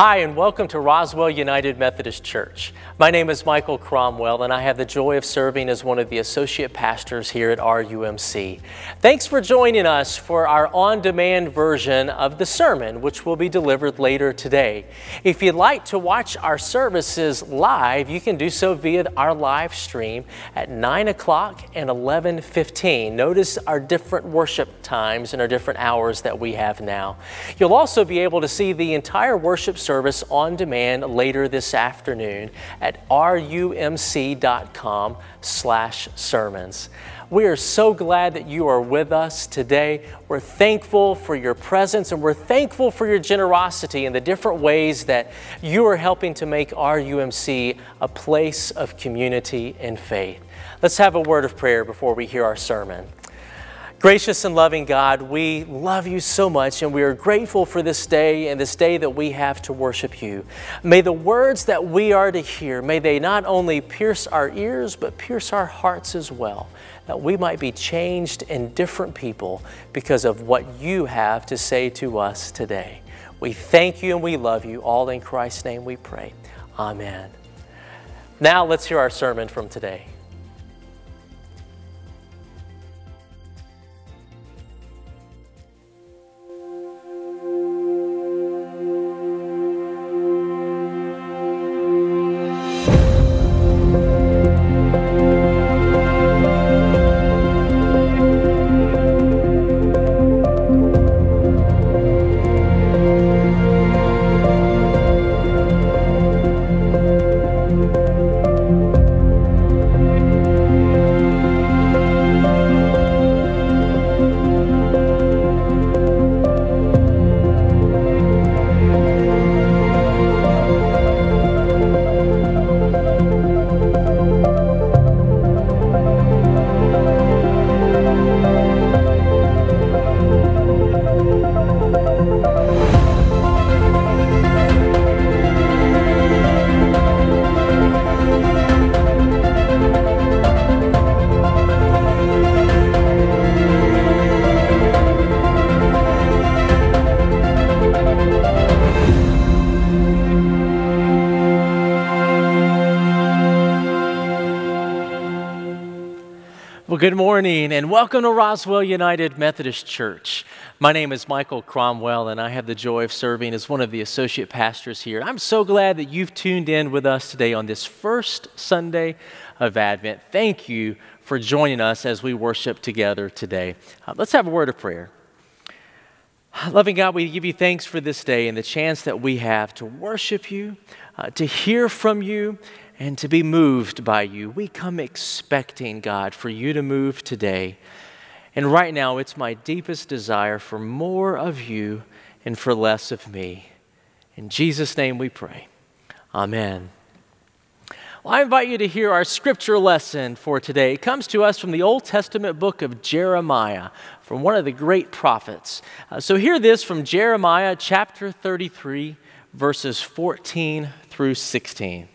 Hi, and welcome to Roswell United Methodist Church. My name is Michael Cromwell, and I have the joy of serving as one of the associate pastors here at RUMC. Thanks for joining us for our on demand version of the sermon, which will be delivered later today. If you'd like to watch our services live, you can do so via our live stream at 9 o'clock and 11.15. Notice our different worship times and our different hours that we have now. You'll also be able to see the entire worship service service on demand later this afternoon at rumc.com slash sermons. We are so glad that you are with us today. We're thankful for your presence and we're thankful for your generosity and the different ways that you are helping to make our UMC a place of community and faith. Let's have a word of prayer before we hear our sermon. Gracious and loving God, we love you so much and we are grateful for this day and this day that we have to worship you. May the words that we are to hear, may they not only pierce our ears, but pierce our hearts as well, that we might be changed in different people because of what you have to say to us today. We thank you and we love you. All in Christ's name we pray. Amen. Now let's hear our sermon from today. Well, good morning and welcome to Roswell United Methodist Church. My name is Michael Cromwell, and I have the joy of serving as one of the associate pastors here. I'm so glad that you've tuned in with us today on this first Sunday of Advent. Thank you for joining us as we worship together today. Uh, let's have a word of prayer. Loving God, we give you thanks for this day and the chance that we have to worship you, uh, to hear from you, and to be moved by you. We come expecting, God, for you to move today. And right now, it's my deepest desire for more of you and for less of me. In Jesus' name we pray. Amen. Well, I invite you to hear our scripture lesson for today. It comes to us from the Old Testament book of Jeremiah, from one of the great prophets. Uh, so, hear this from Jeremiah chapter 33, verses 14 through 16.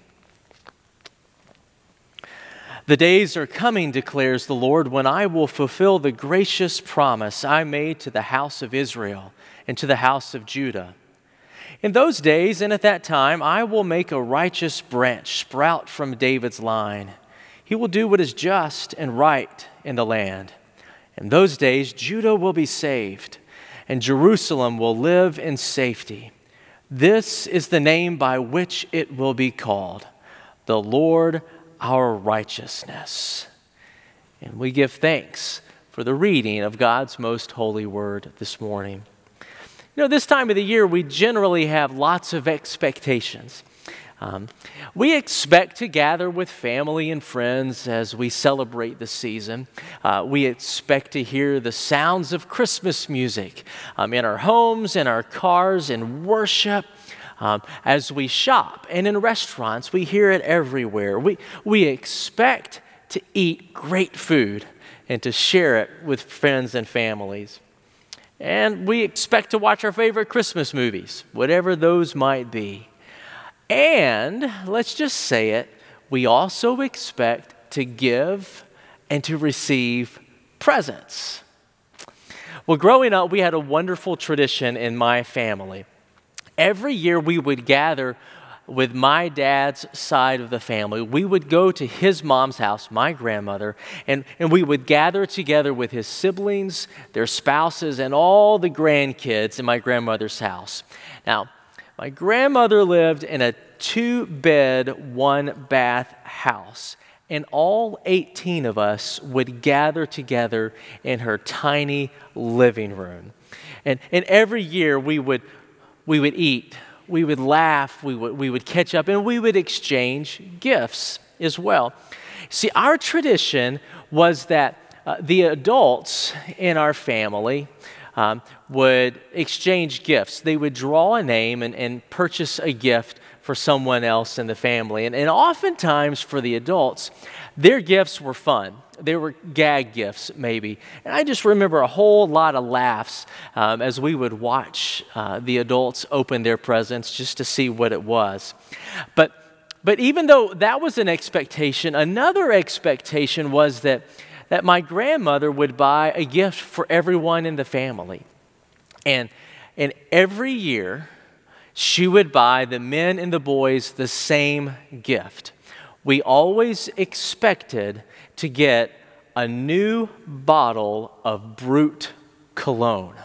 The days are coming, declares the Lord, when I will fulfill the gracious promise I made to the house of Israel and to the house of Judah. In those days and at that time, I will make a righteous branch sprout from David's line. He will do what is just and right in the land. In those days, Judah will be saved, and Jerusalem will live in safety. This is the name by which it will be called the Lord our righteousness. And we give thanks for the reading of God's most holy word this morning. You know, this time of the year, we generally have lots of expectations. Um, we expect to gather with family and friends as we celebrate the season. Uh, we expect to hear the sounds of Christmas music um, in our homes, in our cars, in worship um, as we shop and in restaurants. We hear it everywhere. We, we expect to eat great food and to share it with friends and families. And we expect to watch our favorite Christmas movies, whatever those might be. And let's just say it, we also expect to give and to receive presents. Well, growing up, we had a wonderful tradition in my family. Every year we would gather with my dad's side of the family. We would go to his mom's house, my grandmother, and, and we would gather together with his siblings, their spouses, and all the grandkids in my grandmother's house. Now, my grandmother lived in a two bed, one bath house, and all 18 of us would gather together in her tiny living room. And, and every year we would we would eat, we would laugh, we would, we would catch up, and we would exchange gifts as well. See, our tradition was that uh, the adults in our family um, would exchange gifts. They would draw a name and, and purchase a gift for someone else in the family. And, and oftentimes for the adults, their gifts were fun they were gag gifts, maybe. And I just remember a whole lot of laughs um, as we would watch uh, the adults open their presents just to see what it was. But, but even though that was an expectation, another expectation was that, that my grandmother would buy a gift for everyone in the family. And, and every year, she would buy the men and the boys the same gift. We always expected to get a new bottle of Brute cologne.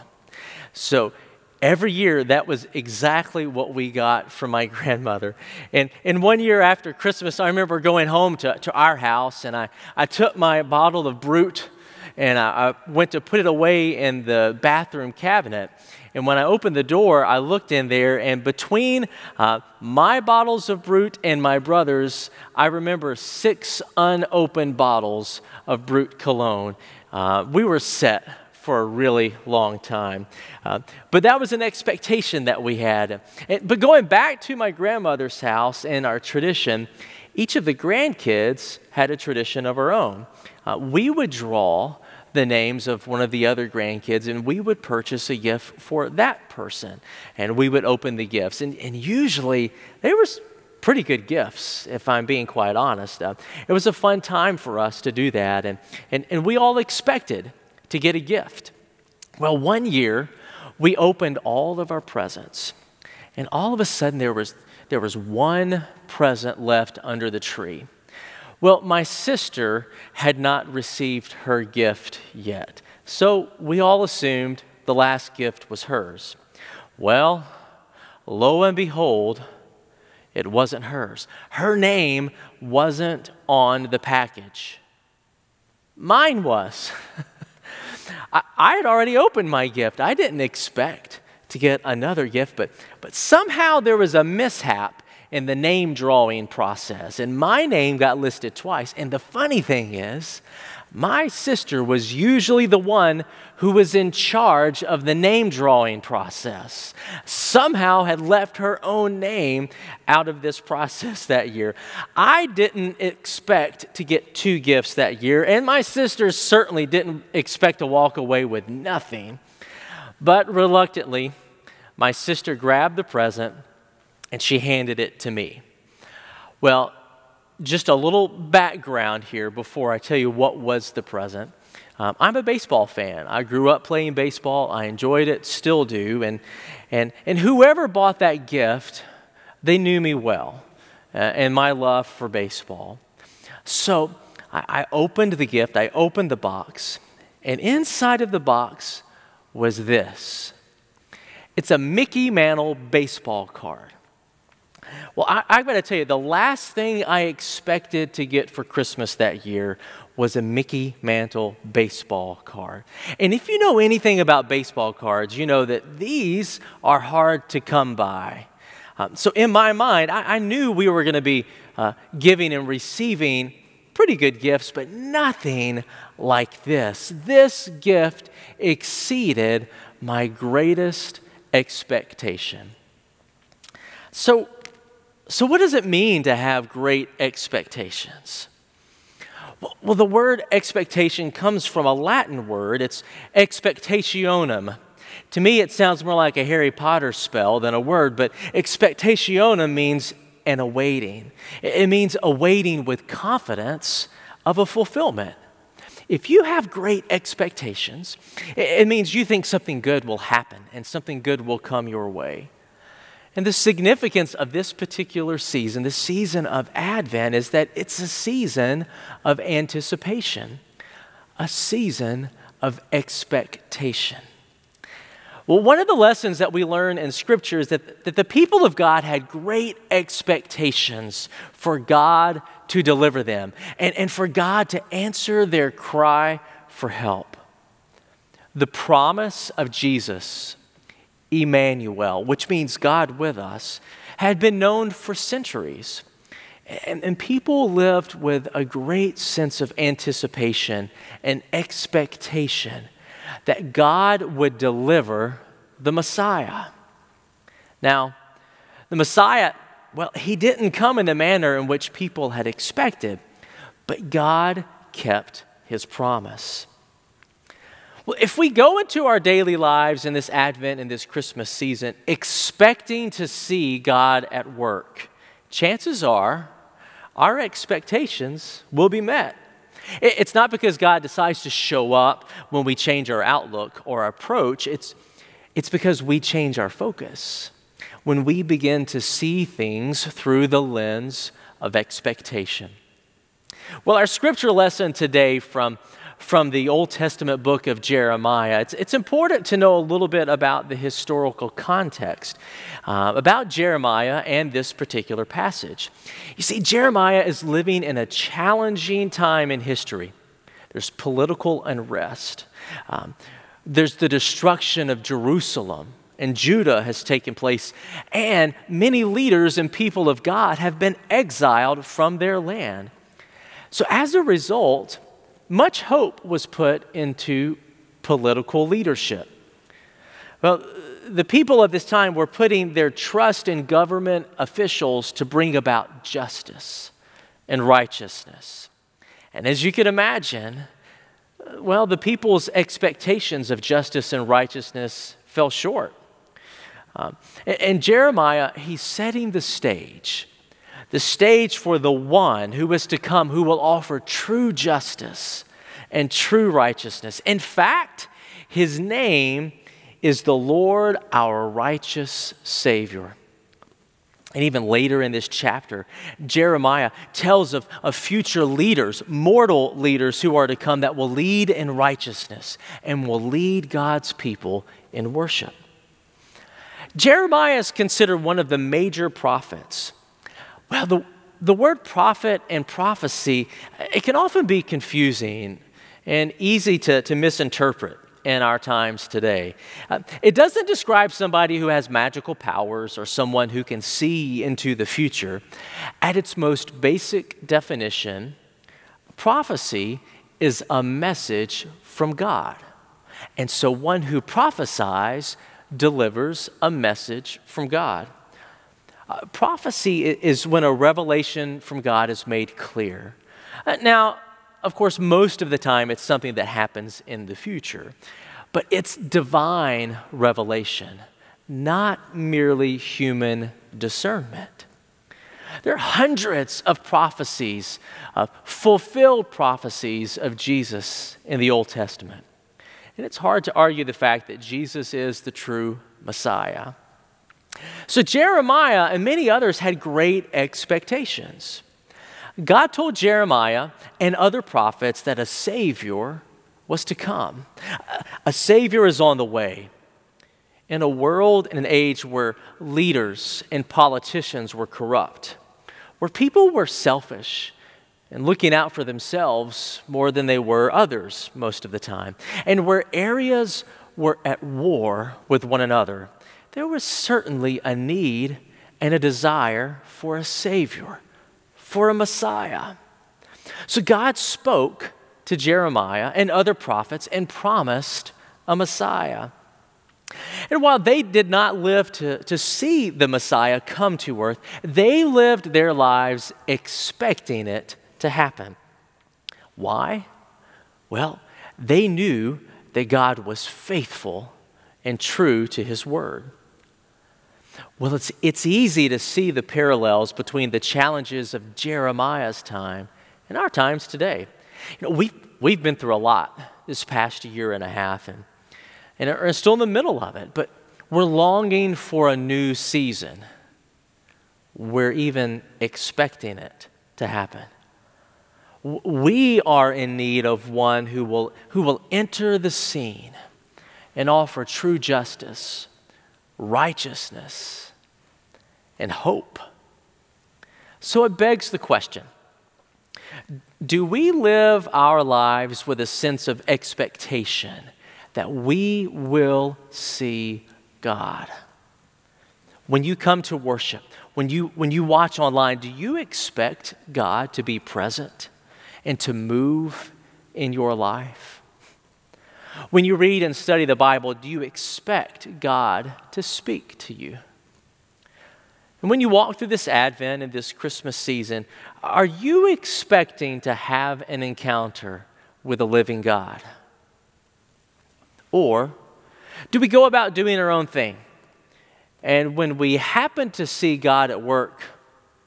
So every year, that was exactly what we got from my grandmother. And, and one year after Christmas, I remember going home to, to our house, and I, I took my bottle of Brute and I, I went to put it away in the bathroom cabinet. And when I opened the door, I looked in there, and between uh, my bottles of Brut and my brother's, I remember six unopened bottles of Brut cologne. Uh, we were set for a really long time. Uh, but that was an expectation that we had. but going back to my grandmother's house and our tradition, each of the grandkids had a tradition of our own. Uh, we would draw the names of one of the other grandkids, and we would purchase a gift for that person. And we would open the gifts. And, and usually, they were pretty good gifts, if I'm being quite honest. Uh, it was a fun time for us to do that. And, and, and we all expected to get a gift. Well, one year, we opened all of our presents. And all of a sudden, there was, there was one present left under the tree. Well, my sister had not received her gift yet, so we all assumed the last gift was hers. Well, lo and behold, it wasn't hers. Her name wasn't on the package. Mine was. I, had already opened my gift. I didn't expect to get another gift, but, but somehow there was a mishap in the name drawing process. And my name got listed twice. And the funny thing is, my sister was usually the one who was in charge of the name drawing process somehow had left her own name out of this process that year i didn't expect to get two gifts that year and my sister certainly didn't expect to walk away with nothing but reluctantly my sister grabbed the present and she handed it to me. Well, just a little background here before I tell you what was the present. Um, I'm a baseball fan. I grew up playing baseball. I enjoyed it, still do. And, and, and whoever bought that gift, they knew me well uh, and my love for baseball. So I, I opened the gift, I opened the box, and inside of the box was this it's a Mickey Mantle baseball card. Well, I, have got to tell you, the last thing I expected to get for Christmas that year was a Mickey Mantle baseball card. And if you know anything about baseball cards, you know that these are hard to come by. Um, so, in my mind, I, I knew we were going to be uh, giving and receiving pretty good gifts, but nothing like this. This gift exceeded my greatest expectation. So, so, what does it mean to have great expectations? Well, the word expectation comes from a Latin word, it's expectationum. To me, it sounds more like a Harry Potter spell than a word, but expectationum means an awaiting. It means awaiting with confidence of a fulfillment. If you have great expectations, it means you think something good will happen and something good will come your way. And the significance of this particular season, the season of Advent, is that it's a season of anticipation, a season of expectation. Well, one of the lessons that we learn in Scripture is that, that the people of God had great expectations for God to deliver them and, and for God to answer their cry for help. The promise of Jesus Emmanuel, which means God with us, had been known for centuries. And, and, people lived with a great sense of anticipation and expectation that God would deliver the Messiah. Now, the Messiah, well, he didn't come in the manner in which people had expected, but God kept his promise. Well, if we go into our daily lives in this Advent and this Christmas season expecting to see God at work, chances are our expectations will be met. It's not because God decides to show up when we change our outlook or approach, it's, it's because we change our focus. When we begin to see things through the lens of expectation. Well, our scripture lesson today from from the Old Testament book of Jeremiah. It's, it's important to know a little bit about the historical context uh, about Jeremiah and this particular passage. You see, Jeremiah is living in a challenging time in history. There's political unrest, um, there's the destruction of Jerusalem and Judah has taken place, and many leaders and people of God have been exiled from their land. So, as a result, much hope was put into political leadership. Well, the people of this time were putting their trust in government officials to bring about justice and righteousness. And as you can imagine, well, the people's expectations of justice and righteousness fell short. Um, and, and Jeremiah, he's setting the stage the stage for the one who is to come who will offer true justice and true righteousness. In fact, his name is the Lord our righteous Savior. And even later in this chapter, Jeremiah tells of, of future leaders, mortal leaders who are to come that will lead in righteousness and will lead God's people in worship. Jeremiah is considered one of the major prophets well, the, the word prophet and prophecy, it can often be confusing and easy to, to misinterpret in our times today. Uh, it doesn't describe somebody who has magical powers or someone who can see into the future. At its most basic definition, prophecy is a message from God. And so one who prophesies delivers a message from God. Uh, prophecy is when a revelation from God is made clear. Uh, now, of course, most of the time it's something that happens in the future, but it's divine revelation, not merely human discernment. There are hundreds of prophecies, of uh, fulfilled prophecies of Jesus in the Old Testament. And it's hard to argue the fact that Jesus is the true Messiah. So Jeremiah and many others had great expectations. God told Jeremiah and other prophets that a Savior was to come. A Savior is on the way. In a world and an age where leaders and politicians were corrupt, where people were selfish and looking out for themselves more than they were others most of the time, and where areas were at war with one another, there was certainly a need and a desire for a Savior, for a Messiah. So God spoke to Jeremiah and other prophets and promised a Messiah. And while they did not live to, to see the Messiah come to earth, they lived their lives expecting it to happen. Why? Well, they knew that God was faithful and true to his word. Well, it's, it's easy to see the parallels between the challenges of Jeremiah's time and our times today. You know, we've, we've been through a lot this past year and a half and, and are still in the middle of it, but we're longing for a new season. We're even expecting it to happen. We are in need of one who will, who will enter the scene and offer true justice righteousness, and hope. So it begs the question do we live our lives with a sense of expectation that we will see God? When you come to worship, when you, when you watch online, do you expect God to be present and to move in your life? When you read and study the Bible, do you expect God to speak to you? And when you walk through this Advent and this Christmas season, are you expecting to have an encounter with a living God? Or do we go about doing our own thing? And when we happen to see God at work,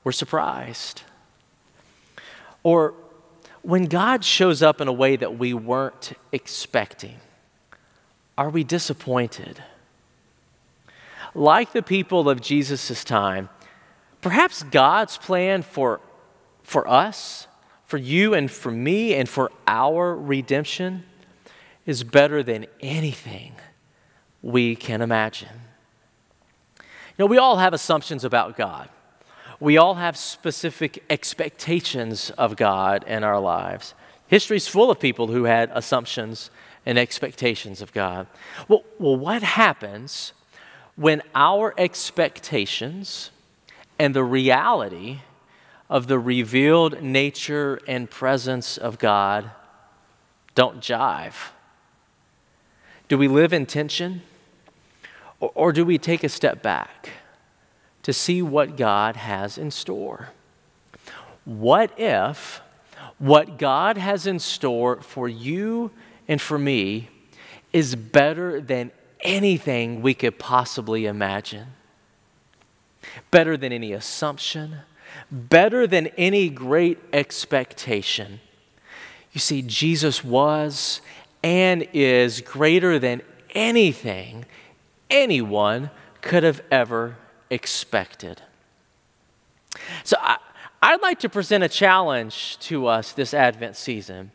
we're surprised. Or when God shows up in a way that we weren't expecting, are we disappointed? Like the people of Jesus' time, perhaps God's plan for, for us, for you and for me, and for our redemption is better than anything we can imagine. You know, we all have assumptions about God we all have specific expectations of God in our lives. History's full of people who had assumptions and expectations of God. Well, well what happens when our expectations and the reality of the revealed nature and presence of God don't jive? Do we live in tension or, or do we take a step back? to see what God has in store. What if what God has in store for you and for me is better than anything we could possibly imagine? Better than any assumption, better than any great expectation. You see, Jesus was and is greater than anything anyone could have ever expected. So I, would like to present a challenge to us this Advent season.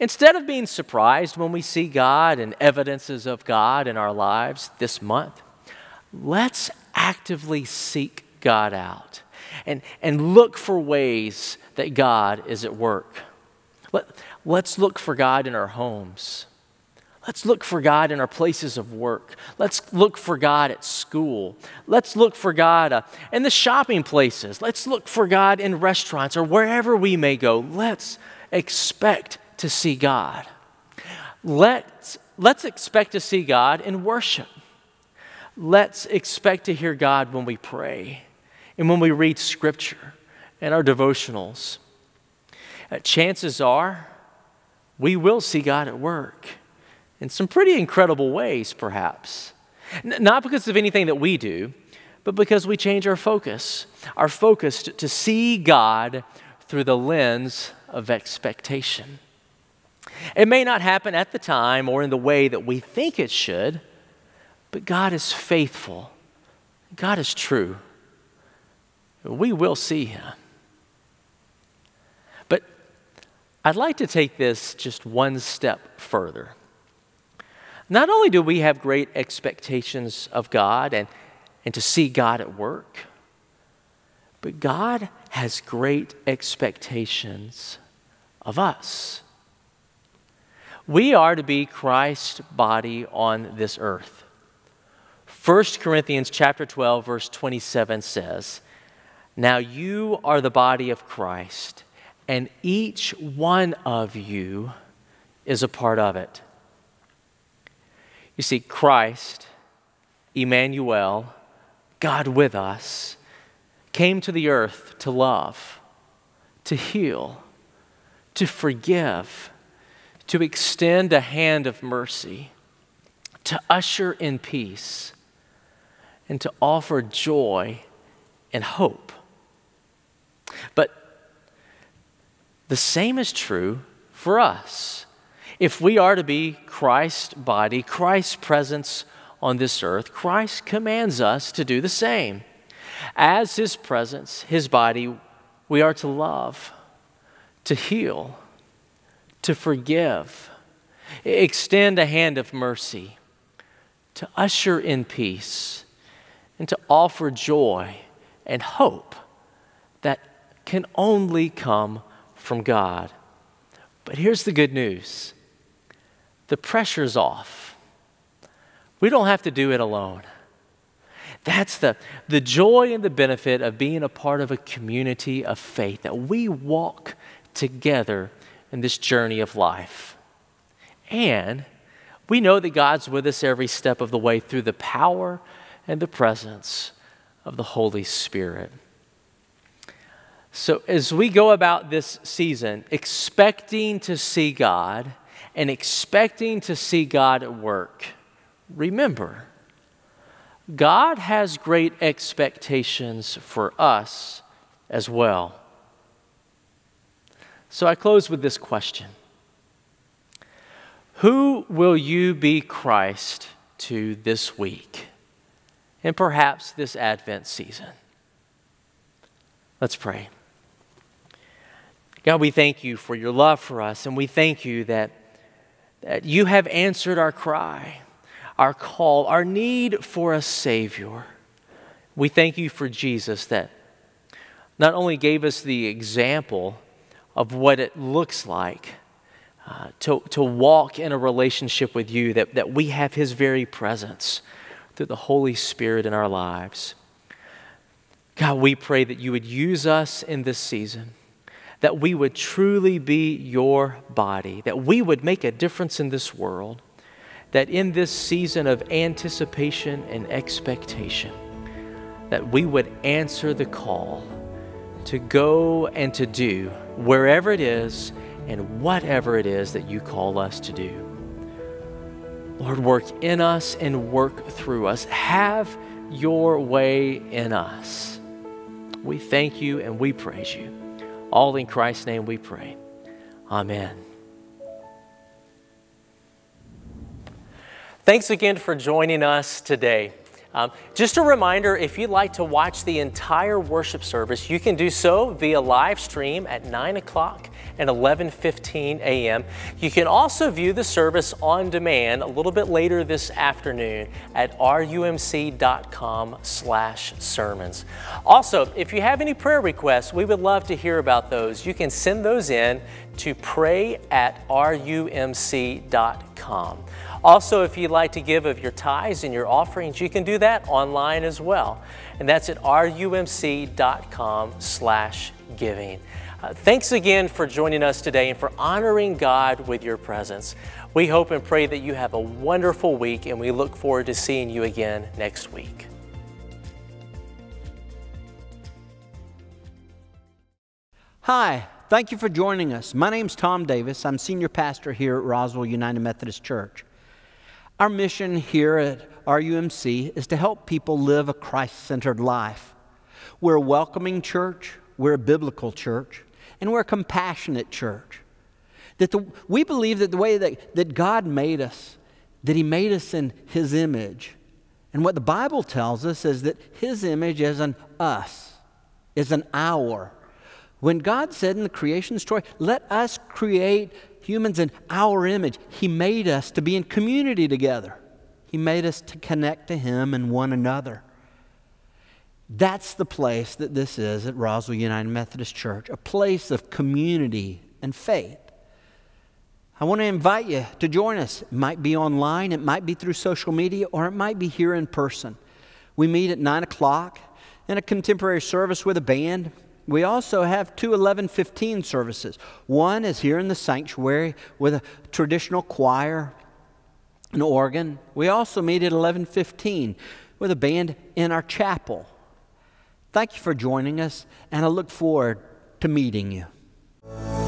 Instead of being surprised when we see God and evidences of God in our lives this month, let's actively seek God out and, and look for ways that God is at work. Let, let's look for God in our homes. Let's look for God in our places of work. Let's look for God at school. Let's look for God uh, in the shopping places. Let's look for God in restaurants or wherever we may go. Let's expect to see God. Let's, let's expect to see God in worship. Let's expect to hear God when we pray and when we read scripture and our devotionals. Uh, chances are we will see God at work in some pretty incredible ways, perhaps. N- not because of anything that we do, but because we change our focus, our focus to see God through the lens of expectation. It may not happen at the time or in the way that we think it should, but God is faithful. God is true. We will see Him. But I'd like to take this just one step further. Not only do we have great expectations of God and, and to see God at work, but God has great expectations of us. We are to be Christ's body on this earth. 1 Corinthians chapter 12 verse 27 says, "Now you are the body of Christ, and each one of you is a part of it." You see, Christ, Emmanuel, God with us, came to the earth to love, to heal, to forgive, to extend a hand of mercy, to usher in peace, and to offer joy and hope. But the same is true for us. If we are to be Christ's body, Christ's presence on this earth, Christ commands us to do the same. As his presence, his body, we are to love, to heal, to forgive, extend a hand of mercy, to usher in peace, and to offer joy and hope that can only come from God. But here's the good news the pressure's off. We don't have to do it alone. That's the, the joy and the benefit of being a part of a community of faith, that we walk together in this journey of life. And we know that God's with us every step of the way through the power and the presence of the Holy Spirit. So, as we go about this season, expecting to see God and expecting to see God at work, remember, God has great expectations for us as well. So I close with this question Who will you be Christ to this week and perhaps this Advent season? Let's pray. God, we thank you for your love for us, and we thank you that that you have answered our cry, our call, our need for a Savior. We thank you for Jesus that not only gave us the example of what it looks like uh, to, to walk in a relationship with you, that, that we have His very presence through the Holy Spirit in our lives. God, we pray that you would use us in this season that we would truly be your body, that we would make a difference in this world, that in this season of anticipation and expectation, that we would answer the call to go and to do wherever it is and whatever it is that you call us to do. Lord, work in us and work through us. Have your way in us. We thank you and we praise you. All in Christ's name we pray. Amen. Thanks again for joining us today. Um, just a reminder if you'd like to watch the entire worship service, you can do so via live stream at 9 o'clock and 11:15 a.m. You can also view the service on demand a little bit later this afternoon at rumc.com/sermons. Also, if you have any prayer requests, we would love to hear about those. You can send those in to pray at rumc.com. Also, if you'd like to give of your tithes and your offerings, you can do that online as well. And that's at rumc.com slash giving. Uh, thanks again for joining us today and for honoring God with your presence. We hope and pray that you have a wonderful week, and we look forward to seeing you again next week. Hi, thank you for joining us. My name's Tom Davis. I'm senior pastor here at Roswell United Methodist Church. Our mission here at RUMC is to help people live a Christ centered life. We're a welcoming church, we're a biblical church, and we're a compassionate church. That the, we believe that the way that, that God made us, that He made us in His image. And what the Bible tells us is that His image is an us, is an our. When God said in the creation story, let us create humans in our image, He made us to be in community together. He made us to connect to Him and one another. That's the place that this is at Roswell United Methodist Church, a place of community and faith. I want to invite you to join us. It might be online, it might be through social media, or it might be here in person. We meet at 9 o'clock in a contemporary service with a band. We also have two 1115 services. One is here in the sanctuary with a traditional choir, an organ. We also meet at 1115 with a band in our chapel. Thank you for joining us, and I look forward to meeting you.